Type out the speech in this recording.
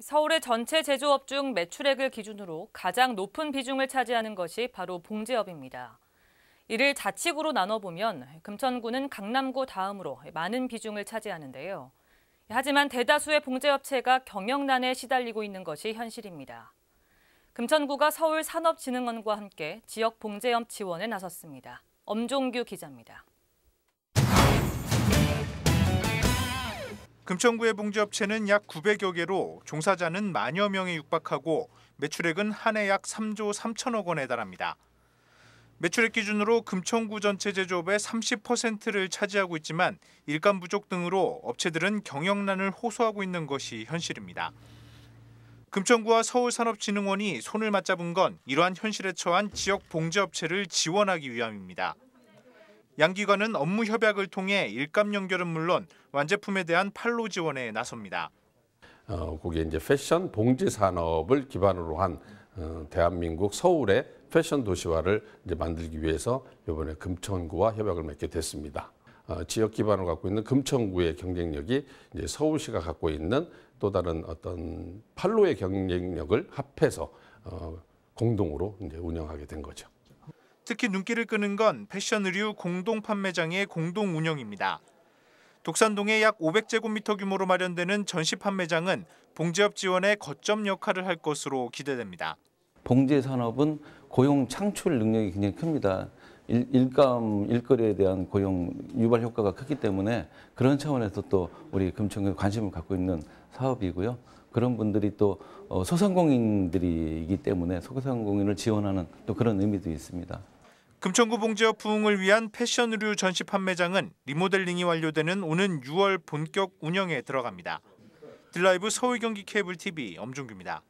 서울의 전체 제조업 중 매출액을 기준으로 가장 높은 비중을 차지하는 것이 바로 봉제업입니다. 이를 자치구로 나눠보면 금천구는 강남구 다음으로 많은 비중을 차지하는데요. 하지만 대다수의 봉제업체가 경영난에 시달리고 있는 것이 현실입니다. 금천구가 서울산업진흥원과 함께 지역 봉제업 지원에 나섰습니다. 엄종규 기자입니다. 금천구의 봉제업체는 약 900여 개로 종사자는 만여 명에 육박하고 매출액은 한 해 약 3조 3천억 원에 달합니다. 매출액 기준으로 금천구 전체 제조업의 30%를 차지하고 있지만 일감 부족 등으로 업체들은 경영난을 호소하고 있는 것이 현실입니다. 금천구와 서울산업진흥원이 손을 맞잡은 건 이러한 현실에 처한 지역 봉제업체를 지원하기 위함입니다. 양기관은 업무 협약을 통해 일감 연결은 물론 완제품에 대한 판로 지원에 나섭니다. 어, 거기 이제 패션 봉지 산업을 기반으로 한 어, 대한민국 서울의 패션 도시화를 이제 만들기 위해서 이번에 금천구와 협약을 맺게 됐습니다. 어, 지역 기반을 갖고 있는 금천구의 경쟁력이 이제 서울시가 갖고 있는 또 다른 어떤 판로의 경쟁력을 합해서 어, 공동으로 이제 운영하게 된 거죠. 특히 눈길을 끄는 건 패션 의류 공동 판매장의 공동 운영입니다. 독산동의 약 500제곱미터 규모로 마련되는 전시 판매장은 봉제업 지원의 거점 역할을 할 것으로 기대됩니다. 봉제 산업은 고용 창출 능력이 굉장히 큽니다. 일, 감 일거리에 대한 고용 유발 효과가 크기 때문에 그런 차원에서 또 우리 금천에 관심을 갖고 있는 사업이고요. 그런 분들이 또 어, 소상공인들이기 때문에 소상공인을 지원하는 또 그런 의미도 있습니다. 금천구 봉제업 부흥을 위한 패션 의류 전시 판매장은 리모델링이 완료되는 오는 6월 본격 운영에 들어갑니다. 드라이브 서울경기 케이블 TV 엄중규입니다.